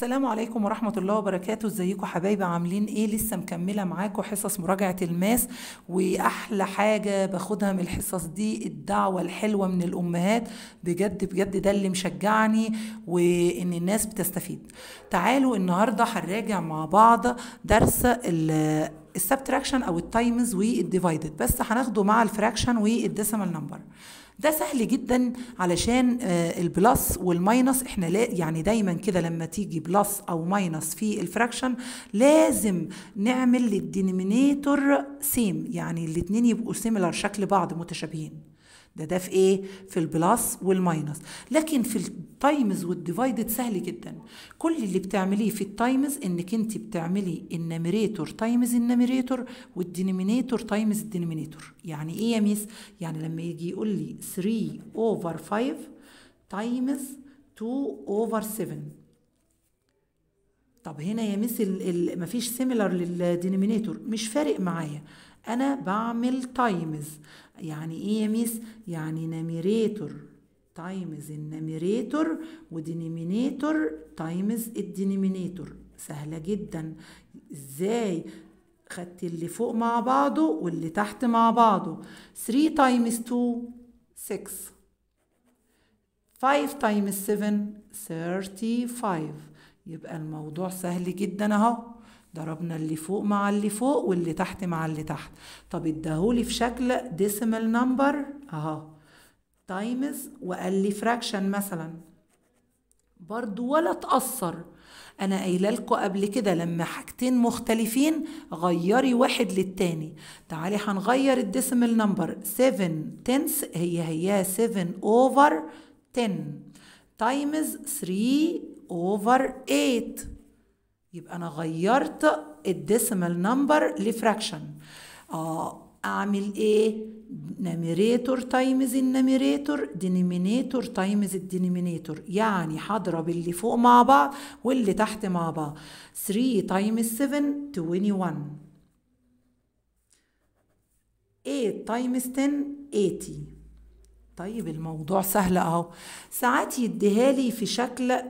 السلام عليكم ورحمة الله وبركاته ازيكم حبايبي عاملين ايه لسه مكملة معاكم حصص مراجعة الماس واحلى حاجة باخدها من الحصص دي الدعوة الحلوة من الامهات بجد بجد ده اللي مشجعني وان الناس بتستفيد تعالوا النهاردة هنراجع مع بعض درس السبتراكشن او التايمز والديفايدد بس هناخده مع الفراكشن والديسيمال نمبر ده سهل جدا علشان آه، البلس والماينس احنا لا يعني دايما كده لما تيجي بلس او ماينس في الفراكشن لازم نعمل للدينومينيتور سيم يعني الاتنين يبقوا سيميلر شكل بعض متشابهين ده ده في ايه في البلس والماينس لكن في التايمز والديفايدد سهل جدا كل اللي بتعمليه في التايمز انك انت بتعملي النميريتور تايمز النميريتور والدينومينيتور تايمز الدينومينيتور يعني ايه يا ميس يعني لما يجي يقول لي 3 اوفر 5 تايمز 2 اوفر 7 طب هنا يا ميس مفيش سيميلر للدينومينيتور مش فارق معايا انا بعمل تايمز يعني ايه يا ميس يعني نميريتور تايمز النميريتور ودينيمينيتور تايمز الدينيمينيتور سهله جدا ازاي خدت اللي فوق مع بعضه واللي تحت مع بعضه 3 تايمز 2 6 5 تايمز 7 35 يبقى الموضوع سهل جدا اهو ضربنا اللي فوق مع اللي فوق واللي تحت مع اللي تحت طب اداهولي في شكل ديسيمال نمبر اهو تايمز وقال لي فراكشن مثلا برضو ولا تأثر أنا قايلة لكم قبل كده لما حاجتين مختلفين غيري واحد للتاني تعالي هنغير الديسيمال نمبر 7 تنس هي هي 7 اوفر 10 تايمز 3 اوفر 8 يبقى انا غيرت الديسيمال نمبر لفراكشن اه اعمل ايه نميريتور تايمز النميريتور دينيمينيتور تايمز الدينيمينيتور يعني هضرب اللي فوق مع بعض واللي تحت مع بعض 3 تايمز 7 21 8 تايمز 10 80 طيب الموضوع سهل اهو ساعات يديها لي في شكل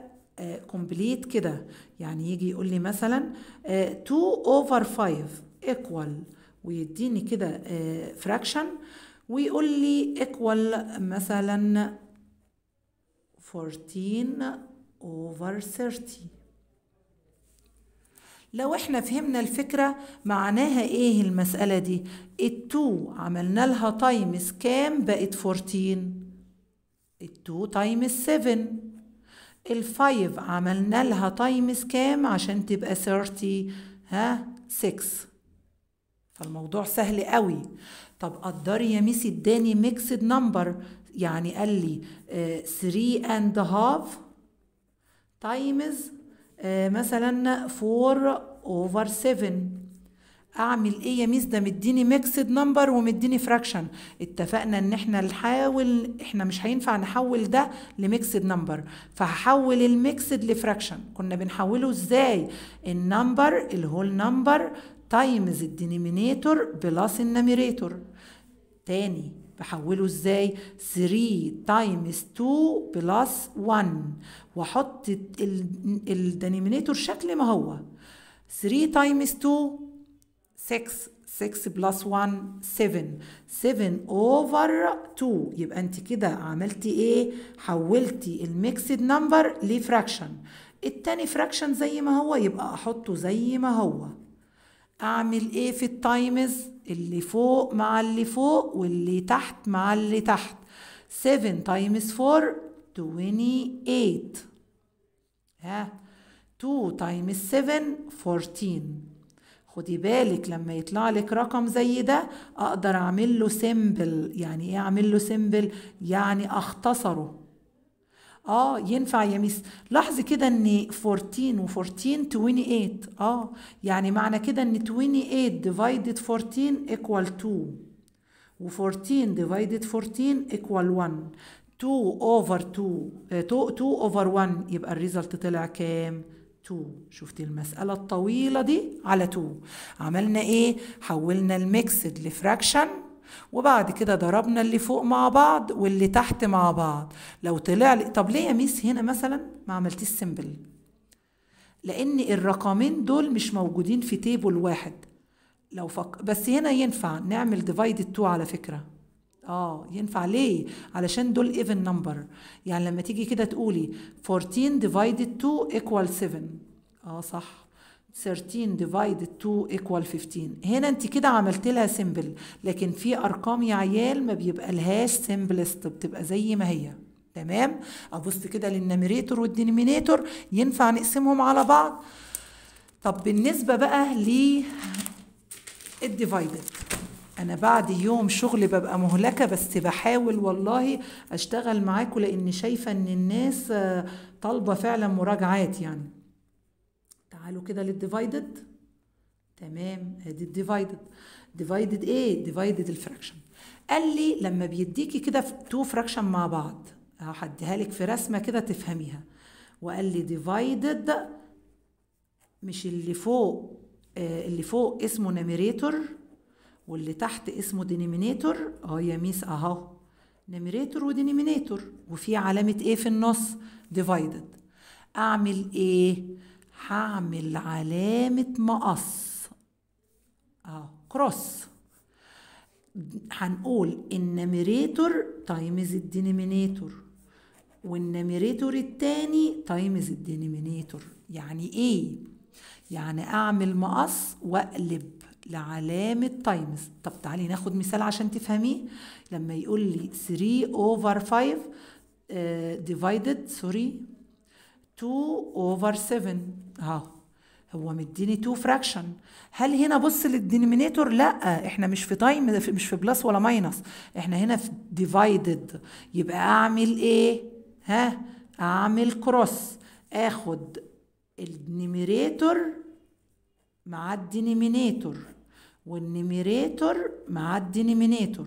كومبليت آه، كده يعني يجي يقول لي مثلا 2 اوفر 5 ايكوال ويديني كده فراكشن آه، ويقول لي ايكوال مثلا 14 اوفر 30 لو احنا فهمنا الفكرة معناها ايه المسألة دي التو عملنا لها تايمز كام بقت 14 التو تايمز 7 الفايف عملنا لها تايمز كام عشان تبقى 30 ها 6 فالموضوع سهل قوي طب قدري يا ميسي اداني ميكسد نمبر يعني قال لي 3 اند هاف تايمز مثلا 4 اوفر 7 اعمل ايه يا ميس ده مديني ميكسد نمبر ومديني فراكشن اتفقنا ان احنا نحاول احنا مش هينفع نحول ده لميكسد نمبر فهحول الميكسد لفراكشن كنا بنحوله ازاي النمبر الهول نمبر تايمز الدينيمينيتور بلس النميريتور تاني بحوله ازاي 3 تايمز 2 بلس 1 واحط الدينيمينيتور شكل ما هو 3 تايمز 2 6 6 بلس 1 7 7 اوفر 2 يبقى انت كده عملتي ايه حولتي الميكسد نمبر لفراكشن التاني فراكشن زي ما هو يبقى احطه زي ما هو اعمل ايه في التايمز اللي فوق مع اللي فوق واللي تحت مع اللي تحت 7 تايمز 4 28 ها 2 تايمز 7 14 خدي بالك لما يطلع لك رقم زي ده اقدر اعمل له سيمبل يعني ايه اعمل له سيمبل يعني اختصره اه ينفع يا ميس لاحظي كده ان 14 و14 28 اه يعني معنى كده ان 28 divided 14 equal 2 و14 divided 14 equal 1 2 over 2 2 آه، over 1 يبقى الريزلت طلع كام تو شفتي المسألة الطويلة دي على تو عملنا ايه حولنا الميكسد لفراكشن وبعد كده ضربنا اللي فوق مع بعض واللي تحت مع بعض لو طلع لي طب ليه يا ميس هنا مثلا ما عملتيش سمبل لان الرقمين دول مش موجودين في تيبل واحد لو فك... بس هنا ينفع نعمل ديفايد 2 على فكره اه ينفع ليه علشان دول even نمبر يعني لما تيجي كده تقولي 14 divided 2 equal 7 اه صح 13 divided 2 equal 15 هنا انت كده عملت لها سيمبل لكن في ارقام يا عيال ما بيبقى لهاش سيمبلست بتبقى زي ما هي تمام ابص كده للنميريتور والدينومينيتور ينفع نقسمهم على بعض طب بالنسبه بقى الديفايدد انا بعد يوم شغل ببقى مهلكه بس بحاول والله اشتغل معاكم لان شايفه ان الناس آه، طالبه فعلا مراجعات يعني تعالوا كده للديفايدد تمام ادي الديفايدد ديفايدد ايه ديفايدد الفراكشن قال لي لما بيديكي كده تو فراكشن مع بعض هديها لك في رسمه كده تفهميها وقال لي ديفايدد مش اللي فوق آه، اللي فوق اسمه نميريتور واللي تحت اسمه دينيمينيتور اه يا ميس اهو نميريتور ودينيمينيتور وفي علامة ايه في النص ديفايدد اعمل ايه هعمل علامة مقص اهو كروس هنقول النميريتور تايمز الدينيمينيتور والنميريتور التاني تايمز الدينيمينيتور يعني ايه يعني اعمل مقص واقلب لعلامة تايمز طب تعالي ناخد مثال عشان تفهميه لما يقول لي 3 over 5 ديفايدد سوري 2 over 7 اهو هو مديني 2 فراكشن هل هنا بص للدينومينيتور لا احنا مش في تايم مش في بلس ولا ماينس احنا هنا في ديفايدد يبقى اعمل ايه ها اعمل كروس اخد النيميريتور مع الدينومينيتور والنيميريتور مع نيمينيتور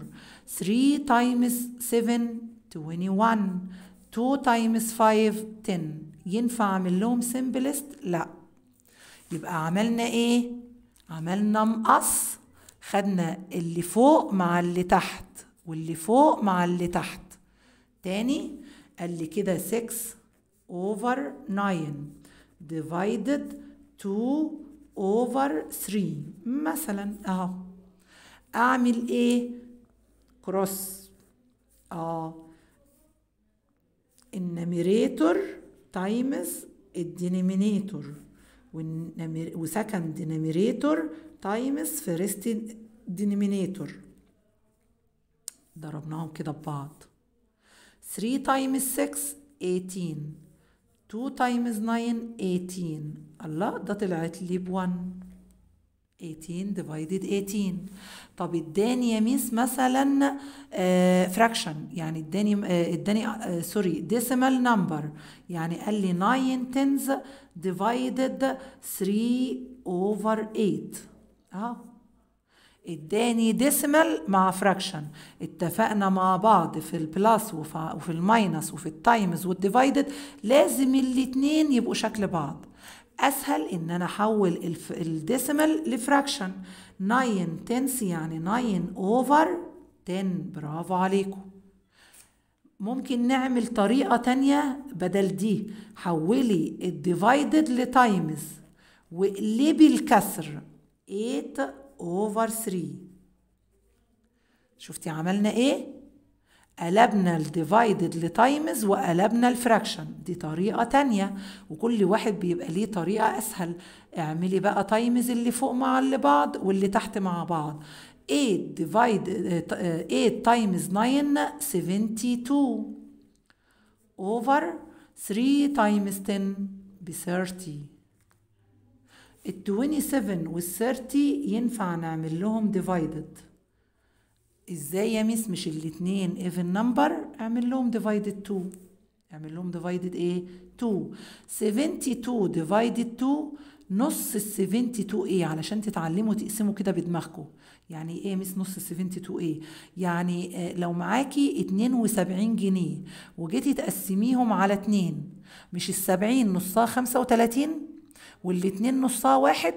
3 تايمز 7 21 2 تايمز 5 10 ينفع اعمل لهم سمبلست لا يبقى عملنا ايه عملنا مقص خدنا اللي فوق مع اللي تحت واللي فوق مع اللي تحت تاني قال لي كده 6 over 9 divided 2 over 3 مثلا اهو اعمل ايه كروس اه النميريتور تايمز الدينيمينيتور وسكند دينيميريتور تايمز فيرست دينيمينيتور ضربناهم كده ببعض 3 تايمز 6 18 2 times 9 18 الله ده طلعت لي ب 1 18 divided 18 طب اداني يا ميس مثلا فراكشن uh, يعني اداني اداني سوري ديسيمال نمبر يعني قال لي 9 tens divided 3 over 8 اه اداني ديسمال مع فراكشن اتفقنا مع بعض في البلس وفي الماينس وفي التايمز والديفايدد لازم الاتنين يبقوا شكل بعض اسهل ان انا احول الديسمال لفراكشن 9 تنس يعني 9 اوفر 10 برافو عليكم ممكن نعمل طريقة تانية بدل دي حولي الديفايدد لتايمز واقلبي الكسر 8 over 3 شفتي عملنا ايه؟ قلبنا الديفايدد لتايمز وقلبنا الفراكشن دي طريقة تانية وكل واحد بيبقى ليه طريقة أسهل اعملي بقى تايمز اللي فوق مع اللي بعض واللي تحت مع بعض 8 ديفايد 8 تايمز 9 72 over 3 تايمز 10 ب 30 ال 27 وال 30 ينفع نعمل لهم ديفايدد ازاي يا ميس مش الاتنين ايفن نمبر اعمل لهم ديفايدد 2 اعمل لهم ديفايدد ايه 2 72 ديفايدد 2 نص ال 72 ايه علشان تتعلموا تقسموا كده بدماغكم يعني ايه مس نص ال 72 ايه يعني آه، لو معاكي 72 جنيه وجيتي تقسميهم على 2 مش ال 70 نصها 35 والاتنين نصها واحد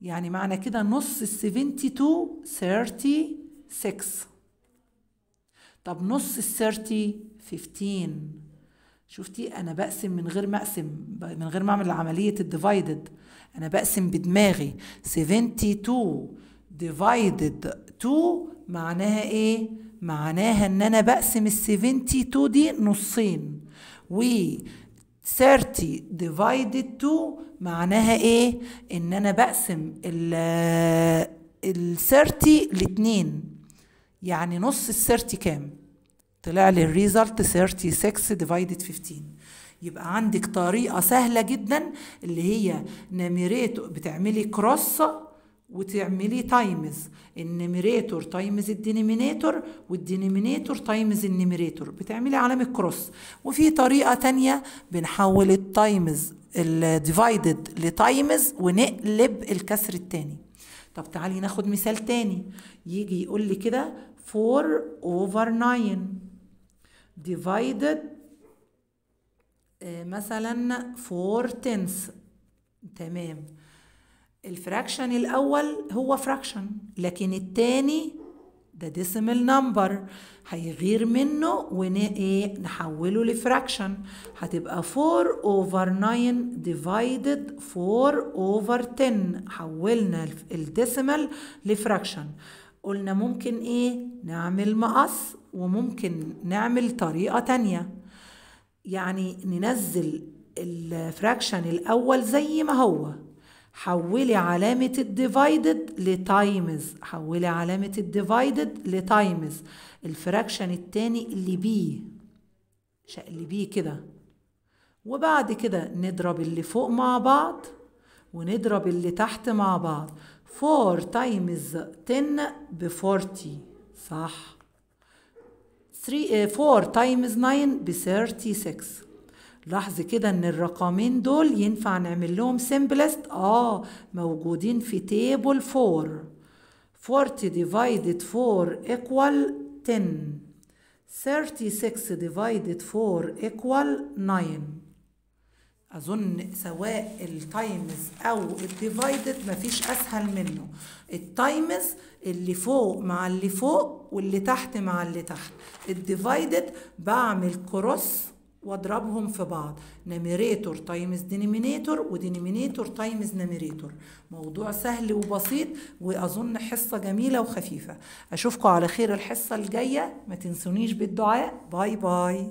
يعني معنى كده نص ال 72 36 طب نص ال 30 15 شفتي انا بقسم من غير ما اقسم من غير ما اعمل عمليه الديفايدد انا بقسم بدماغي 72 ديفايدد 2 معناها ايه معناها ان انا بقسم ال 72 دي نصين و 30 divided 2 معناها ايه ان انا بقسم ال ال 30 لاتنين يعني نص ال 30 كام طلع لي الريزلت 36 divided 15 يبقى عندك طريقه سهله جدا اللي هي نميريت بتعملي كروسه وتعملي تايمز النيميريتور تايمز الدينيمينيتور والدينيمينيتور تايمز النيميريتور بتعملي علامة كروس وفي طريقة تانية بنحول التايمز الديفايدد لتايمز ونقلب الكسر التاني طب تعالي ناخد مثال تاني يجي يقول لي كده 4 over 9 divided آه، مثلا 4 tenths تمام الفراكشن الأول هو فراكشن لكن التاني ده ديسيمال نمبر هيغير منه ون ايه نحوله لفراكشن هتبقى 4 over 9 divided 4 over 10 حولنا الديسيمال لفراكشن قلنا ممكن ايه نعمل مقص وممكن نعمل طريقة تانية يعني ننزل الفراكشن الأول زي ما هو حولي علامة الديفايدد لتايمز حولي علامة الديفايدد لتايمز الفراكشن التاني اللي بيه اللي بيه كده وبعد كده نضرب اللي فوق مع بعض ونضرب اللي تحت مع بعض 4 تايمز 10 ب 40 صح 3 4 تايمز 9 ب 36 لاحظي كده ان الرقمين دول ينفع نعمل لهم simplest اه موجودين في table 4 40 divided 4 equal 10 36 divided 4 equal 9 أظن سواء التايمز أو الديفايدد مفيش أسهل منه التايمز اللي فوق مع اللي فوق واللي تحت مع اللي تحت الديفايدد بعمل كروس واضربهم في بعض نميريتور تايمز دينيمينيتور ودينيمينيتور تايمز نميريتور موضوع سهل وبسيط واظن حصه جميله وخفيفه اشوفكم على خير الحصه الجايه ما تنسونيش بالدعاء باي باي